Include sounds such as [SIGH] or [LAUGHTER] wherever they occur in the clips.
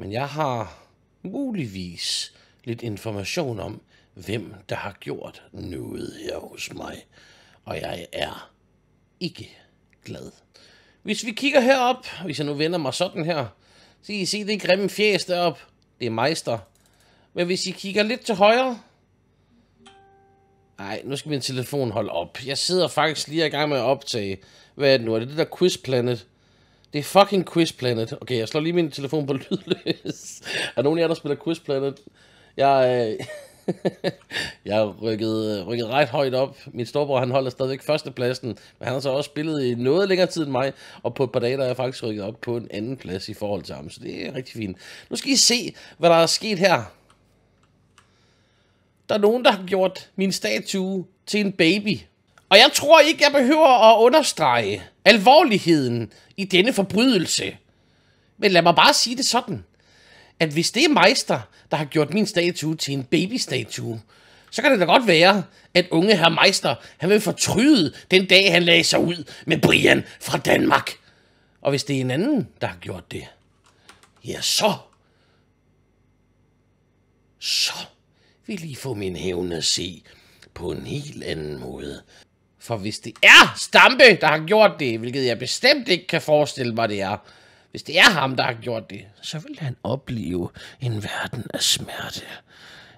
men jeg har muligvis lidt information om, hvem der har gjort noget her hos mig. Og jeg er ikke glad. Hvis vi kigger herop, hvis jeg nu vender mig sådan her, så I se det grimme fjæs derop. Det er meister. Men hvis I kigger lidt til højre... Nej, nu skal min telefon holde op. Jeg sidder faktisk lige i gang med at optage. Hvad er det nu? Er det det der Quiz Planet? Det er fucking Quiz Planet. Okay, jeg slår lige min telefon på lydløs. [LAUGHS] er nogen af jer, der spiller Quiz Planet? Jeg, øh, [LAUGHS] jeg rykket, øh, rykket ret højt op. Min storebror, han holder stadigvæk førstepladsen, men han har så også spillet i noget længere tid end mig, og på et par dage, der er jeg faktisk rykket op på en anden plads i forhold til ham, så det er rigtig fint. Nu skal I se, hvad der er sket her. Der er nogen, der har gjort min statue til en baby. Og jeg tror ikke, jeg behøver at understrege alvorligheden i denne forbrydelse. Men lad mig bare sige det sådan, at hvis det er Meister, der har gjort min statue til en babystatue, så kan det da godt være, at unge herr Meister, han vil fortryde den dag, han lagde sig ud med Brian fra Danmark. Og hvis det er en anden, der har gjort det, ja så, så vil I få min hævn at se på en helt anden måde. For hvis det er Stampe, der har gjort det, hvilket jeg bestemt ikke kan forestille mig, det er, hvis det er ham, der har gjort det, så vil han opleve en verden af smerte.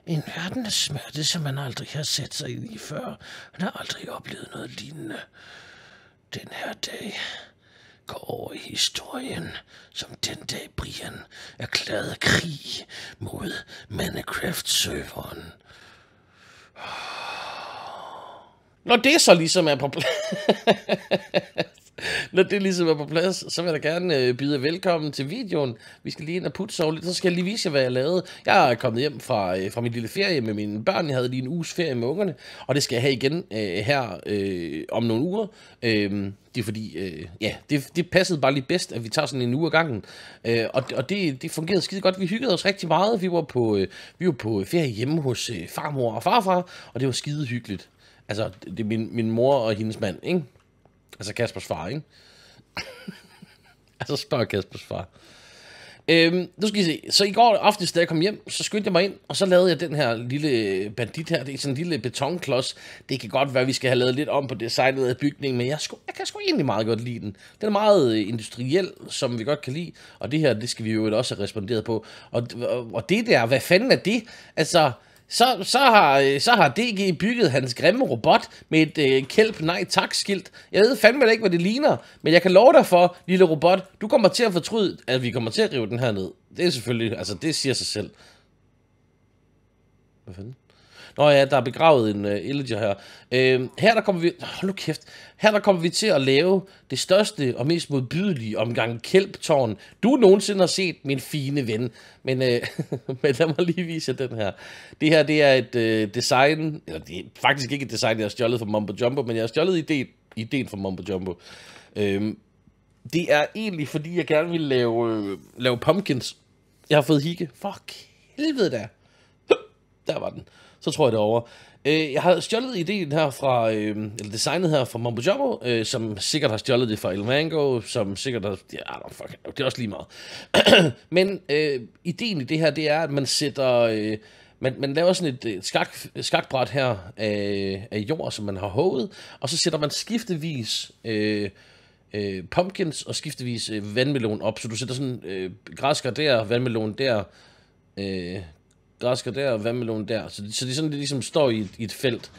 En verden af smerte, som man aldrig har set sig i før. Han har aldrig oplevet noget lignende. Den her dag går over i historien, som den dag Brian erklærede krig mod Minecraft-serveren. Oh. Når det så ligesom er på plads, [LAUGHS] når det ligesom er på plads, så vil jeg da gerne øh, byde velkommen til videoen. Vi skal lige ind og putte lidt, så skal jeg lige vise jer, hvad jeg lavede. Jeg er kommet hjem fra, øh, fra min lille ferie med mine børn. Jeg havde lige en uges ferie med ungerne, og det skal jeg have igen øh, her øh, om nogle uger. Øh, det er fordi, øh, ja, det, det passede bare lige bedst, at vi tager sådan en uge af gangen. Øh, og og det, det fungerede skide godt. Vi hyggede os rigtig meget. Vi var på, øh, vi var på ferie hjemme hos øh, farmor og farfar, og det var skide hyggeligt. Altså, det er min, min mor og hendes mand, ikke? Altså Kaspers far, ikke? [LAUGHS] altså spørg Kaspers far. Øhm, nu skal I se. Så i går aftes, da jeg kom hjem, så skyndte jeg mig ind, og så lavede jeg den her lille bandit her. Det er sådan en lille betonklods. Det kan godt være, at vi skal have lavet lidt om på designet af bygningen, men jeg, sku, jeg kan sgu egentlig meget godt lide den. Den er meget øh, industriel, som vi godt kan lide, og det her, det skal vi jo også have responderet på. Og, og, og det der, hvad fanden er det? Altså, så, så, har, øh, så har DG bygget hans grimme robot med et øh, kælp nej tak skilt. Jeg ved fandme ikke, hvad det ligner, men jeg kan love dig for, lille robot, du kommer til at fortryde, at vi kommer til at rive den her ned. Det er selvfølgelig, altså det siger sig selv. Hvad fanden? Nå ja, der er begravet en uh, Illager her. Øh, her der kommer vi... Hold nu kæft. Her der kommer vi til at lave det største og mest modbydelige omgang kælptårn, du nogensinde har set, min fine ven. Men, øh, [LAUGHS] men lad mig lige vise jer den her. Det her, det er et øh, design... Eller det er faktisk ikke et design, jeg har stjålet fra Mumbo Jumbo, men jeg har stjålet ideen, ideen fra Mumbo Jumbo. Øh, det er egentlig, fordi jeg gerne vil lave, øh, lave pumpkins. Jeg har fået hikke. Fuck helvede da. Der var den så tror jeg det over. Øh, jeg har stjålet ideen her fra, øh, eller designet her fra Mambo Jumbo, øh, som sikkert har stjålet det fra El Mango, som sikkert har, ja, no, fuck, det er også lige meget. [CLEARS THROAT] Men øh, ideen i det her, det er, at man sætter, øh, man, man laver sådan et, et skak, skakbræt her af, af jord, som man har hovedet, og så sætter man skiftevis... Øh, øh, pumpkins og skiftevis øh, vandmelon op. Så du sætter sådan øh, græsker der, vandmelon der, øh, græsker der, og vandmelon der. Så, det, så er sådan det ligesom står i et, i et felt.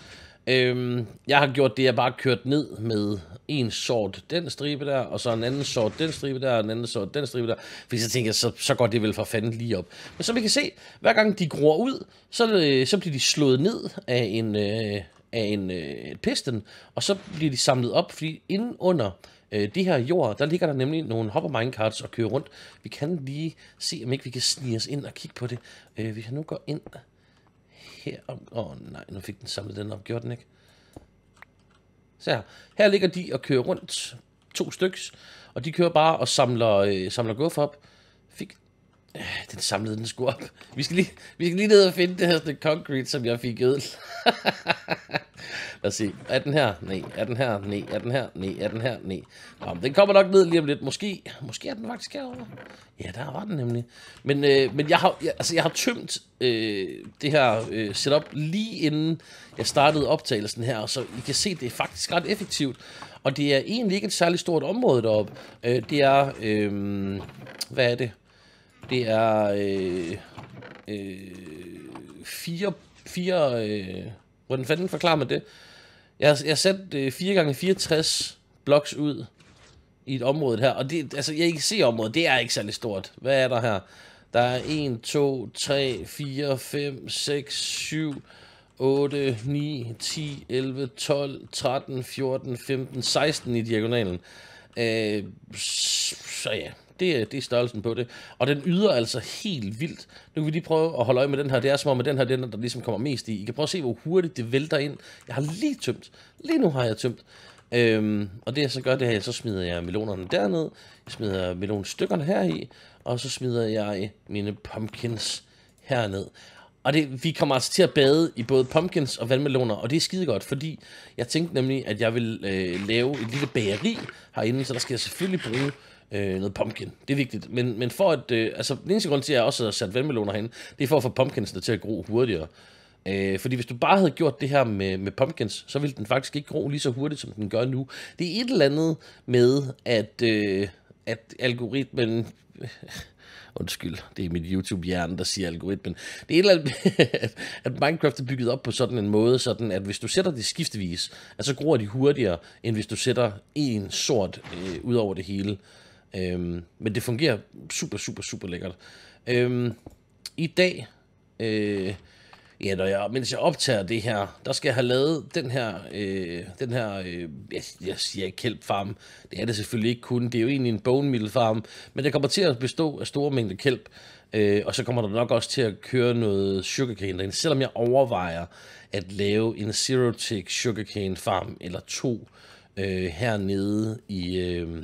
Øhm, jeg har gjort det, jeg bare kørt ned med en sort den stribe der, og så en anden sort den stribe der, og en anden sort den stribe der. Fordi så tænker jeg, så, så går det vel for fanden lige op. Men som vi kan se, hver gang de gror ud, så, øh, så bliver de slået ned af en, en, øh, af en øh, piston, og så bliver de samlet op, fordi inden under Øh, de her jord, der ligger der nemlig nogle hopper minecarts og kører rundt. Vi kan lige se, om ikke vi kan snige os ind og kigge på det. Øh, hvis jeg nu går ind her... Åh oh, nej, nu fik den samlet den op. Gjorde den ikke? Så her. her ligger de og kører rundt. To styks. Og de kører bare og samler, øh, samler guf op den samlede den sgu op. Vi skal, lige, vi skal lige ned og finde det her stykke concrete, som jeg fik ødel. [LAUGHS] Lad os se. Er den her? Nej. Er den her? Nej. Er den her? Nej. Er den her? Nej. Nå, den kommer nok ned lige om lidt. Måske, måske er den faktisk herovre. Ja, der var den nemlig. Men, øh, men jeg, har, jeg, altså, jeg har tømt øh, det her øh, setup lige inden jeg startede optagelsen her. Så I kan se, det er faktisk ret effektivt. Og det er egentlig ikke et særligt stort område deroppe. Øh, det er... Øh, hvad er det? Det er øh, øh, fire, fire øh, hvordan fanden forklarer man det? Jeg, jeg sat øh, 4x64 bloks ud i et område her, og det, altså, jeg kan se området, det er ikke særlig stort. Hvad er der her? Der er 1, 2, 3, 4, 5, 6, 7, 8, 9, 10, 11, 12, 13, 14, 15, 16 i diagonalen. Øh, så ja, det, øh, det er størrelsen på det. Og den yder altså helt vildt. Nu kan vi lige prøve at holde øje med den her. Det er som om, at den her den, der ligesom kommer mest i. I kan prøve at se, hvor hurtigt det vælter ind. Jeg har lige tømt. Lige nu har jeg tømt. Øhm, og det jeg så gør, det her, så smider jeg melonerne derned. Jeg smider melonstykkerne her i. Og så smider jeg mine pumpkins herned. Og det, vi kommer altså til at bade i både pumpkins og vandmeloner, og det er skide godt, fordi jeg tænkte nemlig, at jeg vil øh, lave et lille bageri herinde, så der skal jeg selvfølgelig bruge øh, noget pumpkin. Det er vigtigt. Men, men for at, øh, altså, den eneste grund til, at jeg også har sat vandmeloner herinde, det er for at få pumpkinsene til at gro hurtigere. Øh, fordi hvis du bare havde gjort det her med, med pumpkins, så ville den faktisk ikke gro lige så hurtigt, som den gør nu. Det er et eller andet med, at, øh, at algoritmen... [LAUGHS] Undskyld, det er mit YouTube-hjerne, der siger algoritmen. Det er et eller andet med, [LAUGHS] at, Minecraft er bygget op på sådan en måde, sådan at hvis du sætter det skiftevis, så så gror de hurtigere, end hvis du sætter en sort øh, ud over det hele. Øhm, men det fungerer super, super, super lækkert. Øhm, I dag, øh, ja, når jeg, mens jeg optager det her, der skal jeg have lavet den her, øh, den her øh, jeg, jeg siger ikke kelp farm. Det er det selvfølgelig ikke kun. Det er jo egentlig en bone meal farm, men det kommer til at bestå af store mængder kelp. Øh, og så kommer der nok også til at køre noget sugarcane derinde, selvom jeg overvejer at lave en Zero Tick sugarcane farm eller to øh, hernede i, øh,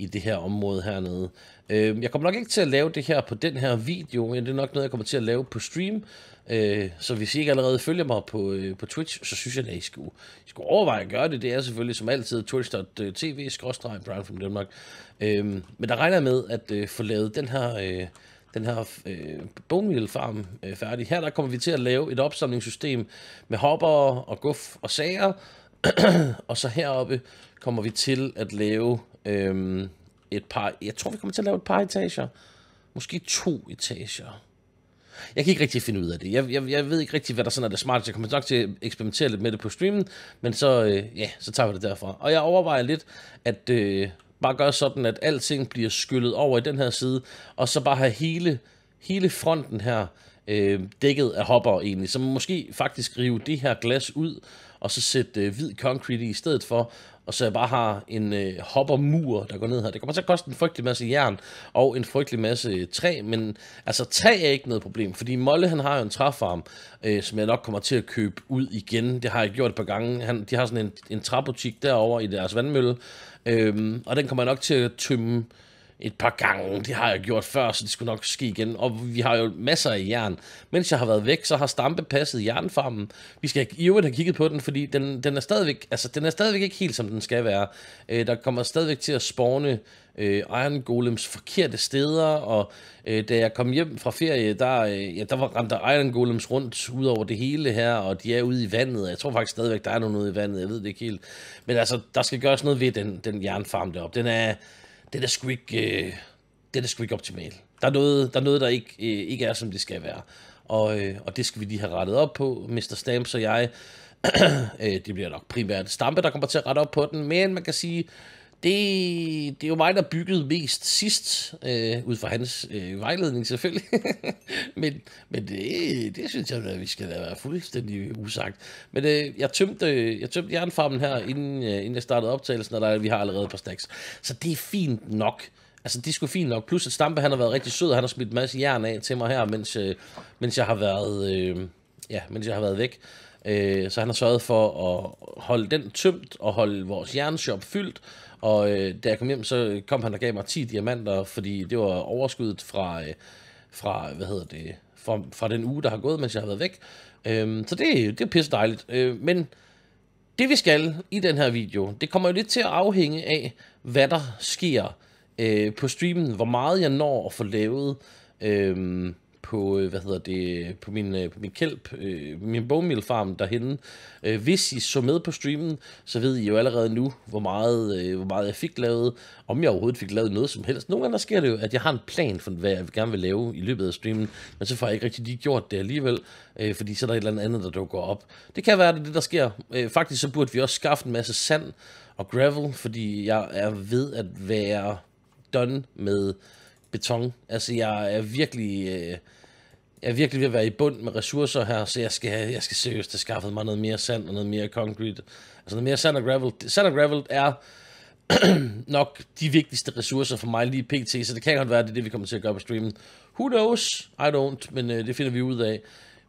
i det her område hernede. Øh, jeg kommer nok ikke til at lave det her på den her video, men det er nok noget, jeg kommer til at lave på stream. Øh, så hvis I ikke allerede følger mig på, øh, på Twitch, så synes jeg, at I skulle, I skulle overveje at gøre det. Det er selvfølgelig som altid twitch.tv Brian from Denmark. Øh, men der regner jeg med at øh, få lavet den her... Øh, den her øh, bogmiddelfarm øh, færdig. Her der kommer vi til at lave et opsamlingssystem med hopper og guf og sager. [CLEARS THROAT] og så heroppe kommer vi til at lave Øhm, et par, jeg tror, vi kommer til at lave et par etager. Måske to etager. Jeg kan ikke rigtig finde ud af det. Jeg, jeg, jeg ved ikke rigtig, hvad der sådan er det smarteste. Jeg kommer nok til at eksperimentere lidt med det på streamen, men så, øh, ja, så tager vi det derfra. Og jeg overvejer lidt, at øh, bare gøre sådan, at alting bliver skyllet over i den her side, og så bare have hele, hele fronten her øh, dækket af hopper egentlig. Så måske faktisk rive det her glas ud, og så sætte øh, hvid concrete i stedet for, og så jeg bare har en øh, hoppermur, der går ned her. Det kommer til at koste en frygtelig masse jern og en frygtelig masse øh, træ, men altså træ er ikke noget problem, fordi Molle han har jo en træfarm, øh, som jeg nok kommer til at købe ud igen. Det har jeg gjort et par gange. Han, de har sådan en, en træbutik derovre i deres vandmølle, øh, og den kommer jeg nok til at tømme et par gange. Det har jeg gjort før, så det skulle nok ske igen. Og vi har jo masser af jern. Mens jeg har været væk, så har Stampe passet jernfarmen. Vi skal i øvrigt have kigget på den, fordi den, den, er, stadigvæk, altså, den er stadigvæk ikke helt, som den skal være. Øh, der kommer stadigvæk til at spawne øh, Iron Golems forkerte steder, og øh, da jeg kom hjem fra ferie, der, øh, ja, der var ramt der Iron Golems rundt ud over det hele her, og de er ude i vandet, jeg tror faktisk stadigvæk, der er nogen ude i vandet, jeg ved det ikke helt. Men altså, der skal gøres noget ved den, den jernfarm deroppe. Den er, det er da sgu ikke, øh, det er sgu ikke optimalt. Der er noget, der, er noget, der ikke, øh, ikke er, som det skal være. Og, øh, og det skal vi lige have rettet op på, Mr. Stamps og jeg. [CLEARS THROAT] Øh, det bliver nok primært Stampe, der kommer til at rette op på den, men man kan sige, det, det er jo mig, der byggede mest sidst, øh, ud fra hans øh, vejledning selvfølgelig. [LAUGHS] men men det, det synes jeg, at vi skal da være fuldstændig usagt. Men øh, jeg tømte, jeg tømte jernfarmen her, inden, øh, inden jeg startede optagelsen, og der, vi har allerede et par stacks. Så det er fint nok. Altså, det er sgu fint nok. Plus, at Stampe han har været rigtig sød, og han har smidt en masse jern af til mig her, mens, øh, mens jeg har været... Øh, ja, mens jeg har været væk. Øh, så han har sørget for at holde den tømt og holde vores jernshop fyldt. Og øh, da jeg kom hjem, så kom han og gav mig 10 diamanter, fordi det var overskuddet fra, øh, fra hvad hedder det, fra, fra den uge, der har gået, mens jeg har været væk. Øh, så det, det er pisse dejligt. Øh, men det vi skal i den her video, det kommer jo lidt til at afhænge af, hvad der sker øh, på streamen, hvor meget jeg når at få lavet. Øh, på, øh, hvad hedder det, på min, øh, på min kælp, øh, min bogmilfarm derhenne. Øh, hvis I så med på streamen, så ved I jo allerede nu, hvor meget, øh, hvor meget jeg fik lavet, om jeg overhovedet fik lavet noget som helst. Nogle gange der sker det jo, at jeg har en plan for, hvad jeg gerne vil lave i løbet af streamen, men så får jeg ikke rigtig lige gjort det alligevel, øh, fordi så er der et eller andet, der dukker op. Det kan være, det det, der sker. Øh, faktisk så burde vi også skaffe en masse sand og gravel, fordi jeg er ved at være done med beton. Altså, jeg er virkelig... Øh, jeg er virkelig ved at være i bund med ressourcer her, så jeg skal, jeg skal seriøst have skaffet mig noget mere sand og noget mere concrete. Altså noget mere sand og gravel. Sand og gravel er [CLEARS THROAT] nok de vigtigste ressourcer for mig lige pt, så det kan godt være, at det er det, vi kommer til at gøre på streamen. Who knows? I don't, men øh, det finder vi ud af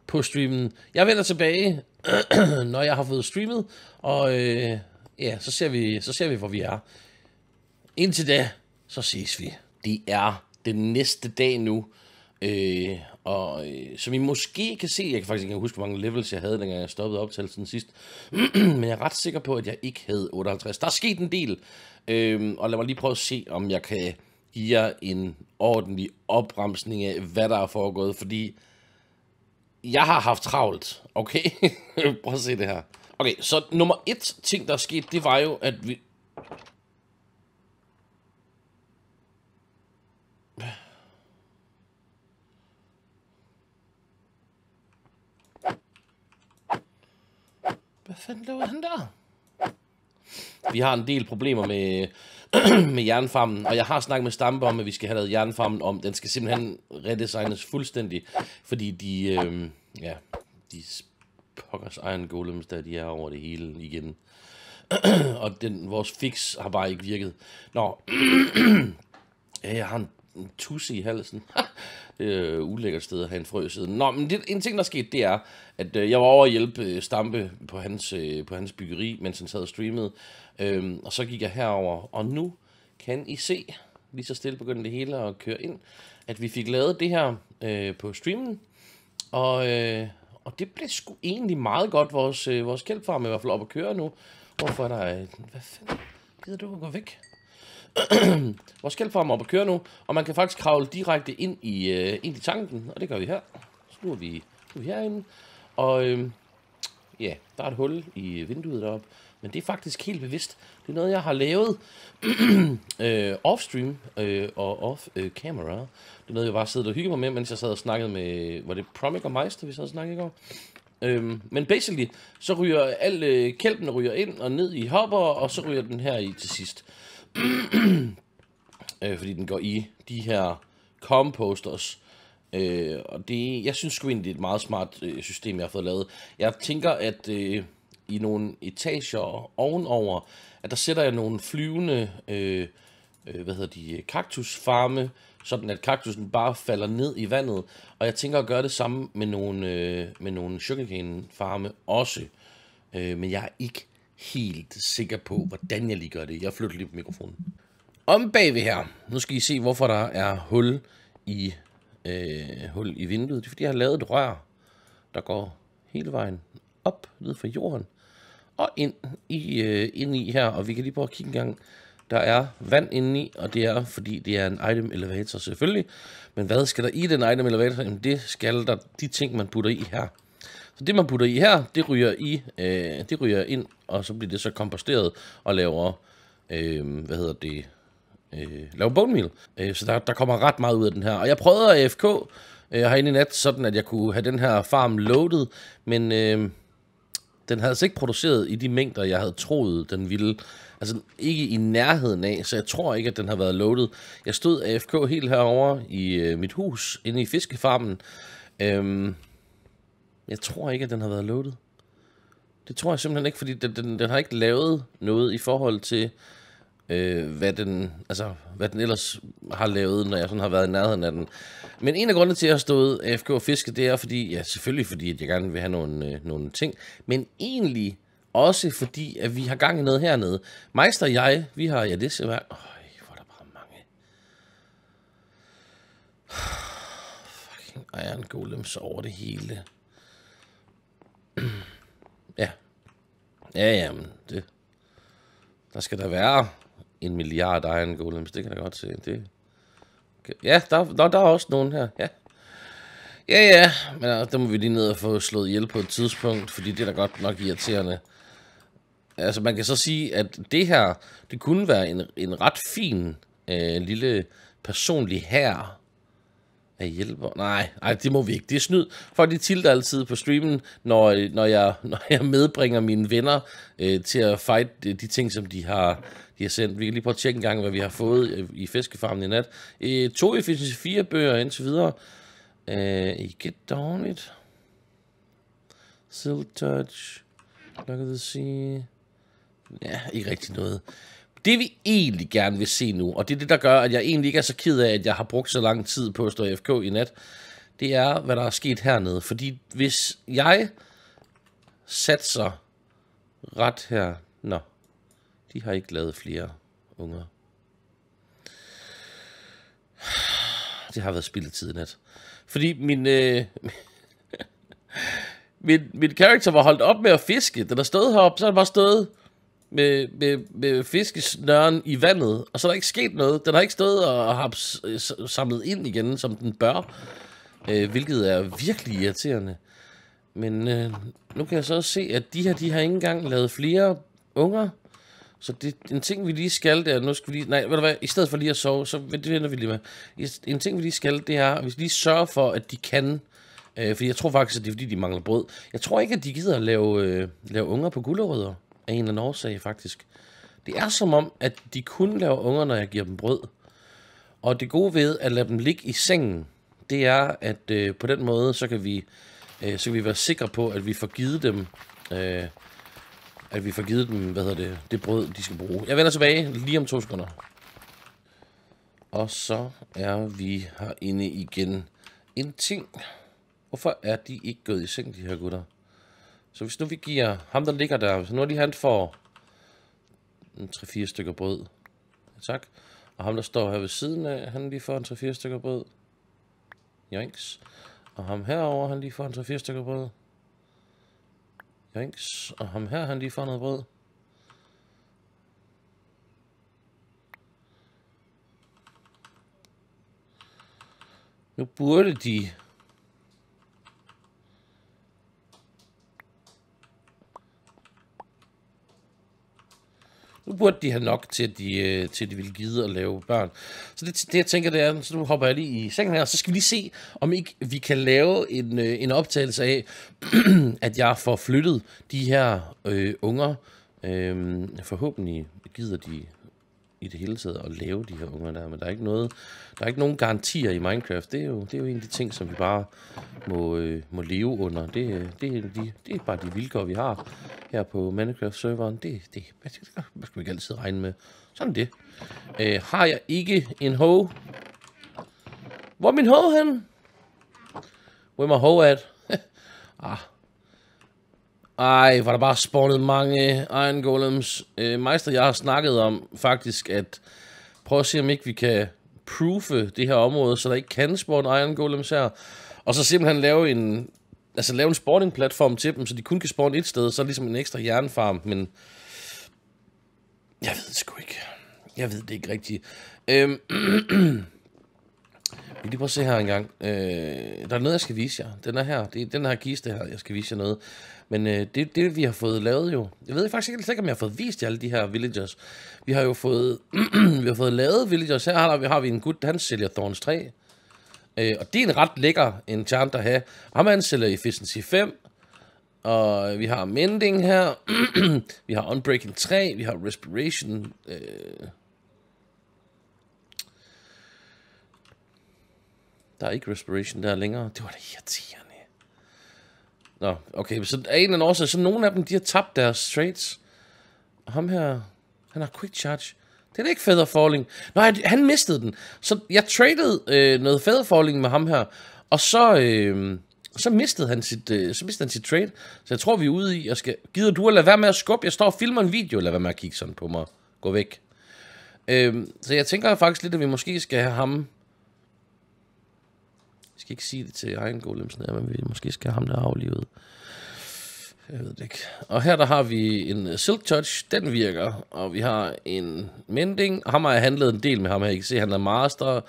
på streamen. Jeg vender tilbage, [CLEARS THROAT] når jeg har fået streamet, og øh, ja, så ser, vi, så ser vi, hvor vi er. Indtil da, så ses vi. Det er den næste dag nu. Øh, og øh, som I måske kan se, jeg kan faktisk ikke huske, hvor mange levels jeg havde, dengang jeg stoppede optagelsen sidst, [CLEARS THROAT] men jeg er ret sikker på, at jeg ikke havde 58. Der er sket en del, øh, og lad mig lige prøve at se, om jeg kan give jer en ordentlig opremsning af, hvad der er foregået, fordi jeg har haft travlt, okay? [LAUGHS] Prøv at se det her. Okay, så nummer et ting, der er sket, det var jo, at vi, Hvad fanden laver han der? Vi har en del problemer med, [CLEARS THROAT] med jernfarmen, og jeg har snakket med Stampe om, at vi skal have lavet jernfarmen om. Den skal simpelthen redesignes fuldstændig, fordi de, øh, ja, de pokkers egen golems, der de er over det hele igen. [CLEARS THROAT] og den, vores fix har bare ikke virket. Nå, [CLEARS THROAT] ja, jeg har en, en tusse i halsen. [LAUGHS] øh, ulækkert sted at have en frø siden. Nå, men det, en ting, der skete, det er, at øh, jeg var over at hjælpe øh, Stampe på hans, øh, på hans byggeri, mens han sad og streamede. Øh, og så gik jeg herover, og nu kan I se, lige så stille begyndte det hele at køre ind, at vi fik lavet det her øh, på streamen. Og, øh, og det blev sgu egentlig meget godt, vores, øh, vores kældfarm er i hvert fald op at køre nu. Hvorfor er der... Øh, hvad fanden? Gider du at gå væk? [CLEARS THROAT] Vores skæld op at køre nu, og man kan faktisk kravle direkte ind i, øh, ind i tanken, og det gør vi her. Så nu er vi, nu er vi herinde, og øh, ja, der er et hul i vinduet deroppe, men det er faktisk helt bevidst. Det er noget, jeg har lavet [CLEARS THROAT] øh, off-stream øh, og off-camera. Øh, det er noget, jeg bare sidder og hygger mig med, mens jeg sad og snakkede med, var det Promic og Meister, vi sad og snakkede i går? Øhm, men basically, så ryger alle øh, kælpen ryger ind og ned i hopper, og så ryger den her i til sidst. [CLEARS THROAT] øh, fordi den går i de her composters. Øh, og det, jeg synes sgu egentlig, det er et meget smart øh, system, jeg har fået lavet. Jeg tænker, at øh, i nogle etager ovenover, at der sætter jeg nogle flyvende, øh, øh, hvad hedder de, kaktusfarme, sådan at kaktusen bare falder ned i vandet. Og jeg tænker at gøre det samme med nogle, øh, med nogle sugarcane farme også. Øh, men jeg er ikke helt sikker på, hvordan jeg lige gør det. Jeg flytter lige på mikrofonen. Om bagved her, nu skal I se, hvorfor der er hul i, øh, hul i vinduet. Det er, fordi jeg har lavet et rør, der går hele vejen op ned fra jorden og ind i, øh, ind i her. Og vi kan lige prøve at kigge en gang. Der er vand indeni, og det er, fordi det er en item elevator selvfølgelig. Men hvad skal der i den item elevator? Jamen det skal der, de ting, man putter i her, så det, man putter i her, det ryger, i, øh, det ryger ind, og så bliver det så komposteret og laver, øh, hvad hedder det, øh, laver bone meal. Øh, så der, der kommer ret meget ud af den her. Og jeg prøvede AFK øh, herinde i nat, sådan at jeg kunne have den her farm loaded, men øh, den havde altså ikke produceret i de mængder, jeg havde troet, den ville. Altså ikke i nærheden af, så jeg tror ikke, at den har været loaded. Jeg stod AFK helt herover i øh, mit hus, inde i fiskefarmen. Øh, jeg tror ikke, at den har været loaded. Det tror jeg simpelthen ikke, fordi den, den, den har ikke lavet noget i forhold til, øh, hvad, den, altså, hvad den ellers har lavet, når jeg sådan har været i nærheden af den. Men en af grundene til, at jeg har stået AFK og fiske, det er fordi, ja, selvfølgelig fordi, at jeg gerne vil have nogle, øh, nogle ting, men egentlig også fordi, at vi har gang i noget hernede. Meister og jeg, vi har, ja, det ser øj, hvor er der bare mange. [SIGHS] Fucking Iron Golems over det hele. [CLEARS THROAT] ja. Ja, men det... Der skal der være en milliard egen Golems, det kan jeg godt se. Det... Ja, der, der, der er også nogen her, ja. Ja, ja, men altså, øh, der må vi lige ned og få slået ihjel på et tidspunkt, fordi det er da godt nok irriterende. Altså, man kan så sige, at det her, det kunne være en, en ret fin øh, lille personlig her af hjælper? Nej, nej, det må vi ikke. Det er snyd. For de tilter altid på streamen, når, når, jeg, [LAUGHS] når jeg medbringer mine venner øh, til at fight øh, de ting, som de har, de har sendt. Vi kan lige prøve at tjekke en gang, hvad vi har fået øh, i fiskefarmen i nat. Øh, to Efficiency 4 bøger indtil videre. Øh, down it. Silk Touch. Look at the sea. Ja, ikke rigtig noget. Det vi egentlig gerne vil se nu, og det er det, der gør, at jeg egentlig ikke er så ked af, at jeg har brugt så lang tid på at stå i FK i nat, det er, hvad der er sket hernede. Fordi hvis jeg satser ret her... Nå, de har ikke lavet flere unger. Det har været spillet tid i nat. Fordi min... Øh, [LAUGHS] min, min karakter var holdt op med at fiske. Den har stået heroppe, så har den bare stået med, med, med fiskesnøren i vandet, og så er der ikke sket noget. Den har ikke stået og har samlet ind igen, som den bør, øh, hvilket er virkelig irriterende. Men øh, nu kan jeg så også se, at de her, de har ikke engang lavet flere unger. Så det, en ting, vi lige skal, det er, nu skal vi lige, nej, ved du hvad, i stedet for lige at sove, så det vender vi lige med. En ting, vi lige skal, det er, at vi lige sørger for, at de kan, øh, fordi jeg tror faktisk, at det er, fordi de mangler brød. Jeg tror ikke, at de gider at lave, øh, lave unger på gulerødder af en eller anden årsag faktisk. Det er som om, at de kun laver unger, når jeg giver dem brød. Og det gode ved at lade dem ligge i sengen, det er, at øh, på den måde, så kan, vi, øh, så kan vi være sikre på, at vi får givet dem, øh, at vi får givet dem, hvad hedder det, det brød, de skal bruge. Jeg vender tilbage lige om to sekunder. Og så er vi herinde igen. En ting. Hvorfor er de ikke gået i seng, de her gutter? Så hvis nu vi giver ham, der ligger der, så nu er de han får 3-4 stykker brød. Tak. Og ham, der står her ved siden af, han lige får en 3-4 stykker brød. Janks. Og ham herover han lige får en 3-4 stykker brød. Janks. Og ham her, han lige får noget brød. Nu burde de Nu burde de have nok til, at de, øh, til at de ville gide at lave børn. Så det, det jeg tænker, det er, så nu hopper jeg lige i sengen her, og så skal vi lige se, om ikke vi kan lave en, øh, en optagelse af, [CLEARS THROAT] at jeg får flyttet de her øh, unger. Øh, forhåbentlig gider de i det hele taget at lave de her unger der, men der er ikke, noget, der er ikke nogen garantier i Minecraft. Det er jo, det er jo en af de ting, som vi bare må, øh, må leve under. Det, øh, det, de, det er bare de vilkår, vi har her på Minecraft-serveren. Det, det, det, det skal vi ikke altid regne med. Sådan det. Øh, har jeg ikke en hoe? Hvor er min hoe hen? Hvor er min hoe at? [LAUGHS] ah, ej, var der bare spawnet mange Iron Golems. Øh, Meister, jeg har snakket om faktisk, at prøve at se, om ikke vi kan proofe det her område, så der ikke kan spawn Iron Golems her. Og så simpelthen lave en, altså lave en spawning-platform til dem, så de kun kan spawn et sted, så ligesom en ekstra jernfarm, men jeg ved det sgu ikke. Jeg ved det ikke rigtigt. Øhm, [CLEARS THROAT] Vi lige prøve at se her en gang. Øh, der er noget, jeg skal vise jer. Den er her. Det er den her kiste her, jeg skal vise jer noget. Men øh, det, det, vi har fået lavet jo... Jeg ved faktisk ikke, sikkert, om jeg har fået vist jer alle de her villagers. Vi har jo fået, [CLEARS THROAT] vi har fået lavet villagers. Her har, vi, har vi en gut, han sælger Thorns 3. Øh, og det er en ret lækker enchant at have. Ham han sælger Efficiency 5. Og vi har Mending her. [CLEARS THROAT] vi har Unbreaking 3. Vi har Respiration... Øh, Der er ikke respiration der længere. Det var da irriterende. Nå, okay, så er en eller anden så nogle af dem, de har tabt deres straights. Og ham her, han har quick charge. Det er da ikke feather falling. Nej, han mistede den. Så jeg traded øh, noget feather falling med ham her, og så, øh, så, mistede han sit, øh, så mistede han sit trade. Så jeg tror, vi er ude i, jeg skal, gider du at lade være med at skubbe? Jeg står og filmer en video, lad være med at kigge sådan på mig. Gå væk. Øh, så jeg tænker faktisk lidt, at vi måske skal have ham skal ikke sige det til egen golems, her, men vi måske skal have ham der aflivet. Jeg ved det ikke. Og her der har vi en Silk Touch, den virker, og vi har en Mending. Ham har jeg handlet en del med ham her, I kan se, han er master,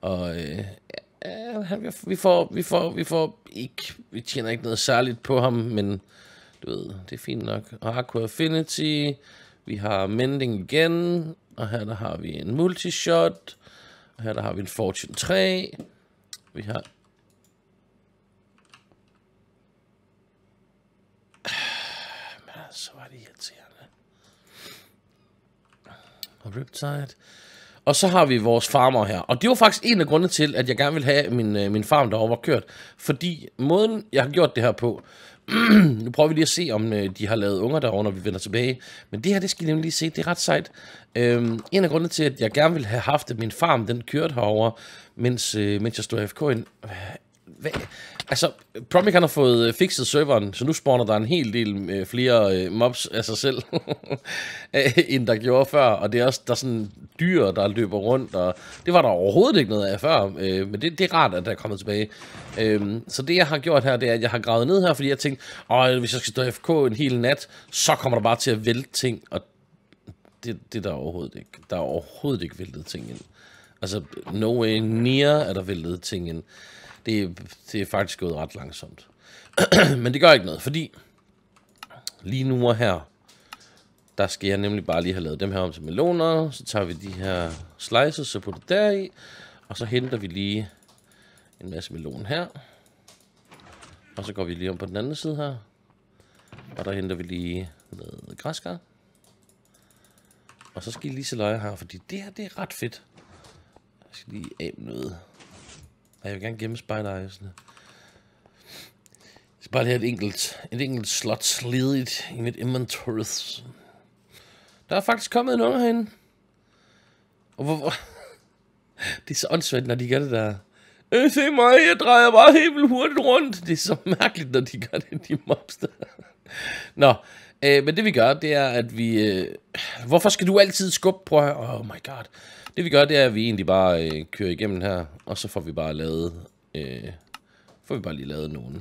og øh, ja, vi, får, vi, får, vi får ikke, vi tjener ikke noget særligt på ham, men du ved, det er fint nok. Og Aqua Affinity, vi har Mending igen, og her der har vi en Multishot, og her der har vi en Fortune 3, We have. [SIGHS] so I did A riptide. Og så har vi vores farmer her. Og det var faktisk en af grundene til, at jeg gerne ville have min, øh, min farm der var kørt. Fordi måden, jeg har gjort det her på, [CLEARS THROAT] nu prøver vi lige at se, om øh, de har lavet unger derovre, når vi vender tilbage. Men det her, det skal I nemlig lige se, det er ret sejt. Øhm, en af grundene til, at jeg gerne ville have haft, at min farm, den kørte herover, mens, øh, mens jeg stod i FK'en, hvad, altså, Promic har fået øh, fikset serveren, så nu spawner der en hel del øh, flere øh, mobs af sig selv, [LAUGHS] end der gjorde før. Og det er også, der er sådan dyr, der løber rundt, og det var der overhovedet ikke noget af før. Øh, men det, det er rart, at der er kommet tilbage. Øh, så det, jeg har gjort her, det er, at jeg har gravet ned her, fordi jeg tænkte, Åh, hvis jeg skal stå FK en hel nat, så kommer der bare til at vælte ting, og det, det er der overhovedet ikke. Der er overhovedet ikke væltet ting ind. Altså, no way near er der væltet ting ind. Det, det er faktisk gået ret langsomt. [CLEARS THROAT] Men det gør ikke noget, fordi lige nu og her, der skal jeg nemlig bare lige have lavet dem her om til meloner. Så tager vi de her slices, så putter det deri. Og så henter vi lige en masse melon her. Og så går vi lige om på den anden side her. Og der henter vi lige noget græskar. Og så skal I lige se løje her, fordi det her det er ret fedt. Jeg skal lige af med noget jeg vil gerne gemme spejderejsene. Jeg skal bare lige have et enkelt, et enkelt slot ledigt i mit inventory. Der er faktisk kommet en unge herinde. Og hvor, hvor... [LAUGHS] Det er så åndssvagt, når de gør det der. Øh, se mig, jeg drejer bare helt hurtigt rundt. Det er så mærkeligt, når de gør det, de mobster. Nå, Øh, men det vi gør, det er, at vi... Øh, hvorfor skal du altid skubbe på... Oh my god. Det vi gør, det er, at vi egentlig bare øh, kører igennem her, og så får vi bare lavet... Øh, får vi bare lige lavet nogle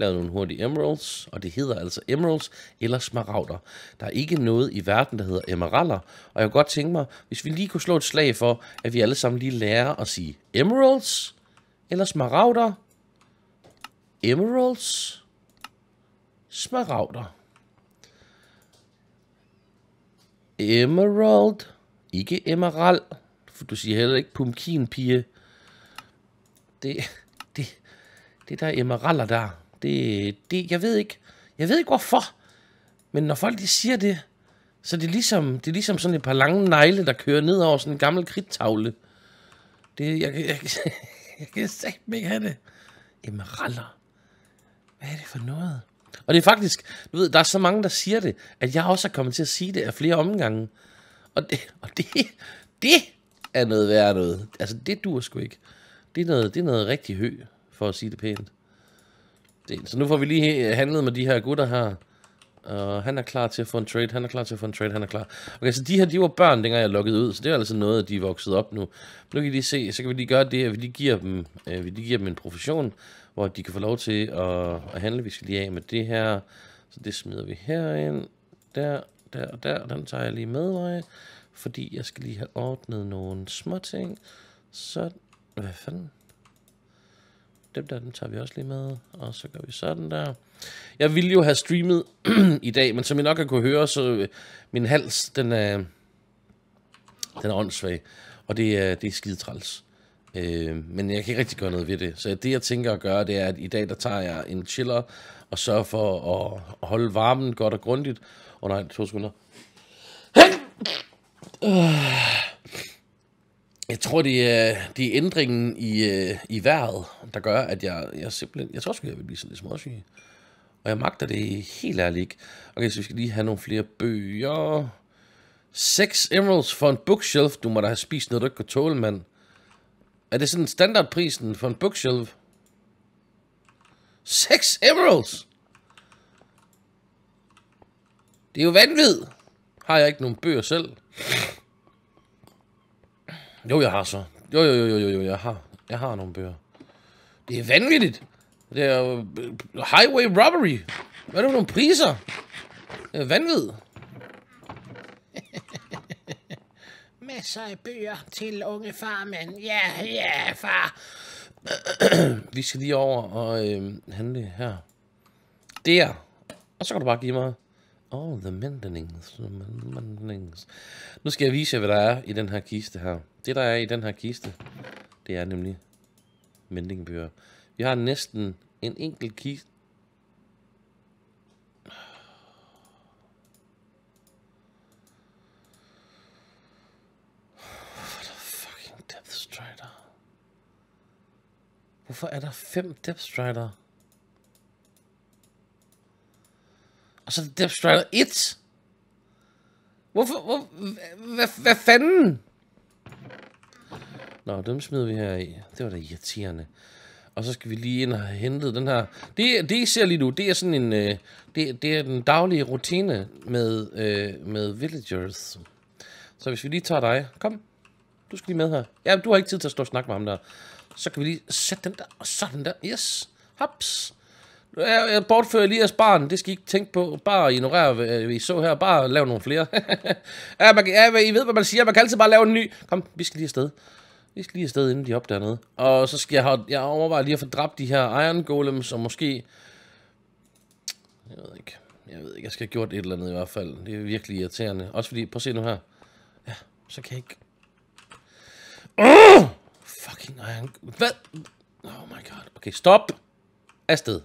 lavet nogle hurtige emeralds, og det hedder altså emeralds eller smaragder. Der er ikke noget i verden, der hedder emeralder, og jeg kunne godt tænke mig, hvis vi lige kunne slå et slag for, at vi alle sammen lige lærer at sige emeralds eller smaragder. Emeralds. Smaragder. Emerald. Ikke emerald. For du siger heller ikke pumpkin, pige. Det, det, det der emeralder der, det, det, jeg ved ikke, jeg ved ikke hvorfor. Men når folk de siger det, så det er ligesom, det er ligesom sådan et par lange negle, der kører ned over sådan en gammel kridtavle. Det, jeg, jeg, jeg, jeg kan mig ikke have det. Emeralder. Hvad er det for noget? Og det er faktisk, du ved, der er så mange, der siger det, at jeg også er kommet til at sige det af flere omgange. Og det, og det, det er noget værd noget. Altså, det dur sgu ikke. Det er noget, det er noget rigtig hø, for at sige det pænt. Det, så nu får vi lige øh, handlet med de her gutter her. Uh, han er klar til at få en trade, han er klar til at få en trade, han er klar. Okay, så de her, de var børn, dengang jeg lukkede ud, så det er altså noget, at de er vokset op nu. Nu kan de se, så kan vi lige gøre det, at vi lige giver dem, uh, vi lige giver dem en profession, hvor de kan få lov til at, at handle. Vi skal lige af med det her, så det smider vi herind, der, der og der, den tager jeg lige med mig, fordi jeg skal lige have ordnet nogle små ting. Så, hvad fanden? dem der, dem tager vi også lige med, og så gør vi sådan der. Jeg ville jo have streamet [CLEARS THROAT] i dag, men som I nok har kunne høre, så øh, min hals, den er, den er åndssvag, og det er, det er skide træls. Øh, men jeg kan ikke rigtig gøre noget ved det. Så det, jeg tænker at gøre, det er, at i dag, der tager jeg en chiller og sørger for at holde varmen godt og grundigt. Åh oh, nej, to sekunder. [CLEARS THROAT] Øh. Jeg tror, det er, det er ændringen i, øh, i vejret, der gør, at jeg, jeg simpelthen... Jeg tror sgu, jeg vil blive sådan lidt småsyg. Og jeg magter det helt ærligt ikke. Okay, så vi skal lige have nogle flere bøger. 6 emeralds for en bookshelf. Du må da have spist noget, du ikke kan tåle, mand. Er det sådan standardprisen for en bookshelf? 6 emeralds! Det er jo vanvittigt. Har jeg ikke nogen bøger selv? Jo, jeg har så. Jo, jo, jo, jo, jo, jeg har. Jeg har nogle bøger. Det er vanvittigt. Det er uh, Highway Robbery. Hvad er det for nogle priser? Det er vanvittigt. [LAUGHS] Masser af bøger til unge farmand. Ja, ja, far. [CLEARS THROAT] Vi skal lige over og øh, handle her. Der. Og så kan du bare give mig Oh, the mendings, the Nu skal jeg vise jer, hvad der er i den her kiste her. Det, der er i den her kiste, det er nemlig mendingbøger. Vi har næsten en enkelt kiste. Hvorfor er der fem Depth Strider? Og så Death Stranding 1. Hvorfor? Hvor, hvad, hvad fanden? Nå, dem smider vi her i. Det var da irriterende. Og så skal vi lige ind og have hentet den her. Det, det I ser lige nu, det er sådan en... Øh, det, det er den daglige rutine med, øh, med villagers. Så hvis vi lige tager dig. Kom, du skal lige med her. Ja, du har ikke tid til at stå og snakke med ham der. Så kan vi lige sætte den der, og sådan der. Yes, haps. Jeg, jeg bortfører lige jeres barn, det skal I ikke tænke på. Bare ignorere, hvad I så her. Bare lave nogle flere. [LAUGHS] ja, man, ja, I ved, hvad man siger. Man kan altid bare lave en ny. Kom, vi skal lige afsted. Vi skal lige afsted, inden de opdager noget. Og så skal jeg, jeg overveje lige at få dræbt de her Iron Golems, og måske... Jeg ved ikke. Jeg ved ikke, jeg skal have gjort et eller andet i hvert fald. Det er virkelig irriterende. Også fordi, prøv at se nu her. Ja, så kan jeg ikke... Oh! Fucking Iron... Hvad? Oh my god. Okay, stop. Afsted.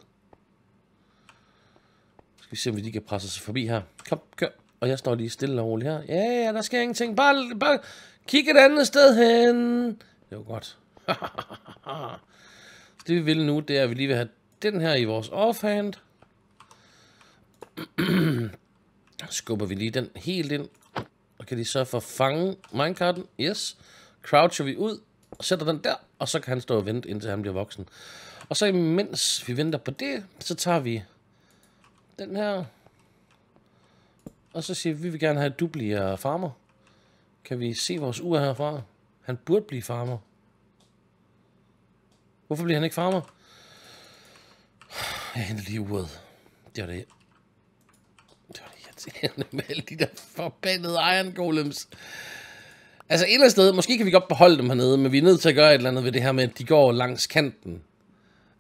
Skal vi se, om vi lige kan presse os forbi her. Kom, kør. Og jeg står lige stille og roligt her. Ja, ja, der sker ingenting. Bare, bare kig et andet sted hen. Det var godt. [LAUGHS] det vi vil nu, det er, at vi lige vil have den her i vores offhand. [CLEARS THROAT] Skubber vi lige den helt ind. Og kan de så for at fange minecarten? Yes. Croucher vi ud og sætter den der. Og så kan han stå og vente, indtil han bliver voksen. Og så imens vi venter på det, så tager vi den her. Og så siger vi, vi vil gerne have, at du bliver farmer. Kan vi se vores ur herfra? Han burde blive farmer. Hvorfor bliver han ikke farmer? Jeg henter lige uret. Det var det. Det var det irriterende med alle de der forbandede Iron Golems. Altså et eller andet sted, måske kan vi godt beholde dem hernede, men vi er nødt til at gøre et eller andet ved det her med, at de går langs kanten.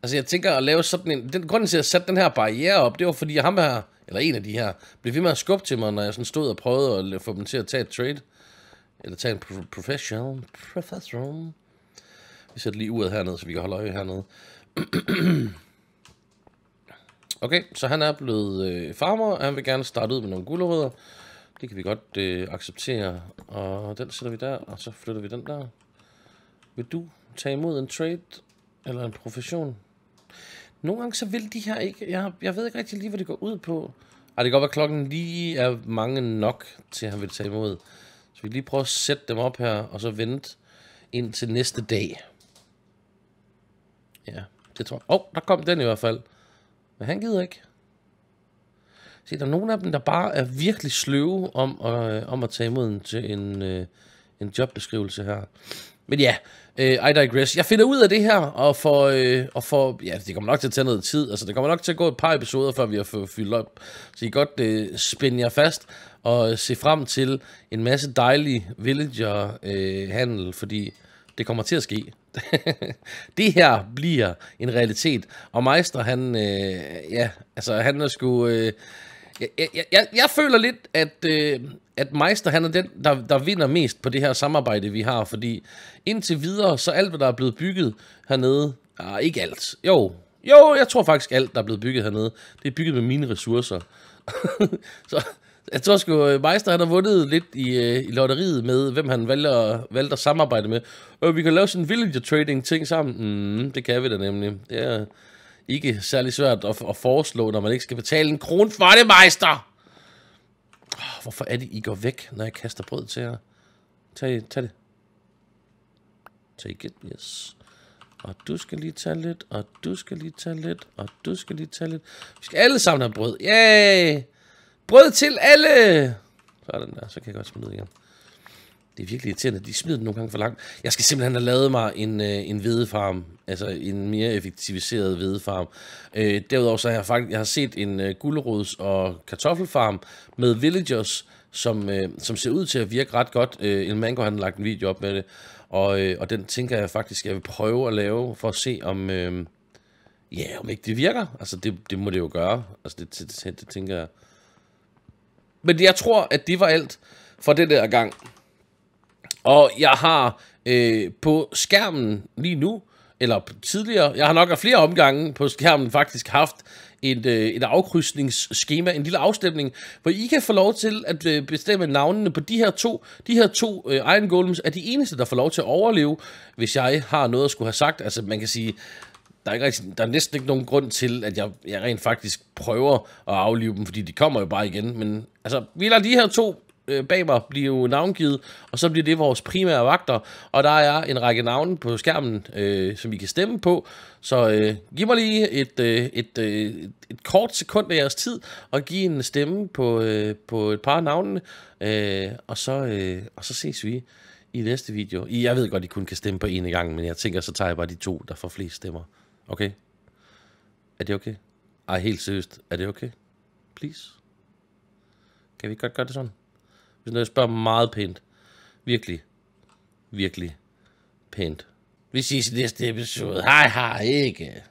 Altså, jeg tænker at lave sådan en... Den, grunden til, at jeg satte den her barriere op, det var, fordi ham her, eller en af de her, blev ved med at skubbe til mig, når jeg sådan stod og prøvede at få dem til at tage et trade. Eller tage en pro- professional. Professional. Vi sætter lige uret hernede, så vi kan holde øje hernede. [CLEARS THROAT] okay, så han er blevet øh, farmer, og han vil gerne starte ud med nogle gulerødder. Det kan vi godt øh, acceptere. Og den sætter vi der, og så flytter vi den der. Vil du tage imod en trade eller en profession? Nogle gange så vil de her ikke. Jeg, jeg ved ikke rigtig lige, hvad det går ud på. Ej, det kan godt være, at klokken lige er mange nok til, at han vil tage imod. Så vi lige prøver at sætte dem op her, og så vente ind til næste dag. Ja, det tror jeg. Åh, oh, der kom den i hvert fald. Men han gider ikke. Se, der er nogle af dem, der bare er virkelig sløve om at, øh, om at tage imod en, til en, øh, en jobbeskrivelse her. Men ja, øh, I digress. Jeg finder ud af det her, og for, øh, og for, ja, det kommer nok til at tage noget tid. Altså, det kommer nok til at gå et par episoder, før vi har fået fyldt op. Så I kan godt øh, spænde jer fast og se frem til en masse dejlig villager-handel, øh, fordi det kommer til at ske. [LAUGHS] det her bliver en realitet. Og Meister, han, øh, ja, altså, han er sgu... Øh, jeg, jeg, jeg, føler lidt, at, øh, at Meister han er den, der, der vinder mest på det her samarbejde, vi har. Fordi indtil videre, så alt, hvad der er blevet bygget hernede... er ah, ikke alt. Jo, jo, jeg tror faktisk alt, der er blevet bygget hernede, det er bygget med mine ressourcer. [LAUGHS] så jeg tror sgu, øh, Meister han har vundet lidt i, øh, i lotteriet med, hvem han valgte, valgte at samarbejde med. Og vi kan lave sådan en villager trading ting sammen. Mm, det kan vi da nemlig. Det er, ikke særlig svært at, at foreslå, når man ikke skal betale en krone for det, meister. Hvorfor er det, I går væk, når jeg kaster brød til jer? Tag, tag det. Take it, yes. Og du skal lige tage lidt, og du skal lige tage lidt, og du skal lige tage lidt. Vi skal alle sammen have brød. Yay! Brød til alle! Sådan der, så kan jeg godt smide igen. Det er virkelig irriterende. De smider den nogle gange for langt. Jeg skal simpelthen have lavet mig en, øh, en hvedefarm. Altså en mere effektiviseret hvedefarm. Øh, derudover så har jeg faktisk jeg har set en øh, gulerods- og kartoffelfarm med villagers, som, øh, som ser ud til at virke ret godt. Øh, en Mango han har lagt en video op med det. Og, øh, og den tænker jeg faktisk, jeg vil prøve at lave for at se om... Øh, Ja, om ikke det virker. Altså, det, det må det jo gøre. Altså, det, det, det, det tænker jeg. Men jeg tror, at det var alt for den der gang. Og jeg har øh, på skærmen lige nu, eller tidligere, jeg har nok af flere omgange på skærmen faktisk haft et, øh, et afkrydsningsskema, en lille afstemning, hvor I kan få lov til at øh, bestemme navnene på de her to. De her to øh, Iron Golems er de eneste, der får lov til at overleve, hvis jeg har noget at skulle have sagt. Altså man kan sige, der er, ikke rigtig, der er næsten ikke nogen grund til, at jeg, jeg rent faktisk prøver at aflive dem, fordi de kommer jo bare igen. Men altså, vi lader de her to øh, bag mig blive navngivet, og så bliver det vores primære vagter, og der er en række navne på skærmen, øh, som vi kan stemme på, så øh, giv mig lige et, øh, et, øh, et, et kort sekund af jeres tid, og giv en stemme på, øh, på et par af navnene, øh, og, så, øh, og så ses vi i næste video. Jeg ved godt, I kun kan stemme på en gang, men jeg tænker, så tager jeg bare de to, der får flest stemmer. Okay? Er det okay? Ej, helt seriøst. Er det okay? Please? Kan vi godt gøre det sådan? Hvis jeg spørger meget pænt. Virkelig. Virkelig pænt. Vi ses i næste episode. Hej, hej, ikke.